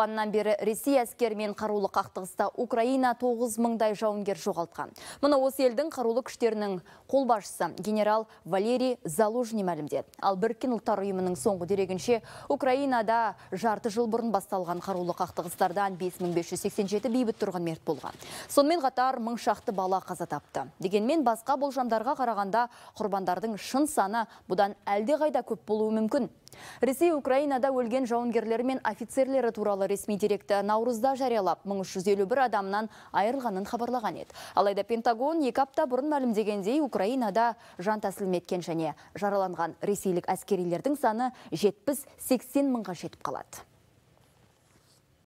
ақпаннан бері Ресей әскермен қарулы қақтығыста Украина 9 мыңдай жауынгер жоғалтқан. Мұны осы елдің қарулы күштерінің қолбасшысы генерал Валерий Залужный мәлімдеді. Ал Біріккен ұлттар ұйымының соңғы дерегінше Украинада жарты жыл бұрын басталған қарулы қақтығыстардан 5587 бейбіт тұрғын мерт болған. Сонымен қатар мың шақты бала қаза тапты. Дегенмен басқа болжамдарға қарағанда құрбандардың шын саны бұдан әлдеқайда көп болуы мүмкін. Ресей Украинада өлген жауынгерлер мен офицерлері туралы ресми деректі наурызда жариялап 1351 адамнан айырылғанын хабарлаған еді алайда пентагон екі апта бұрын мәлімдегендей украинада жан тәсілім және жараланған ресейлік әскерилердің саны 70-80 мыңға жетіп қалады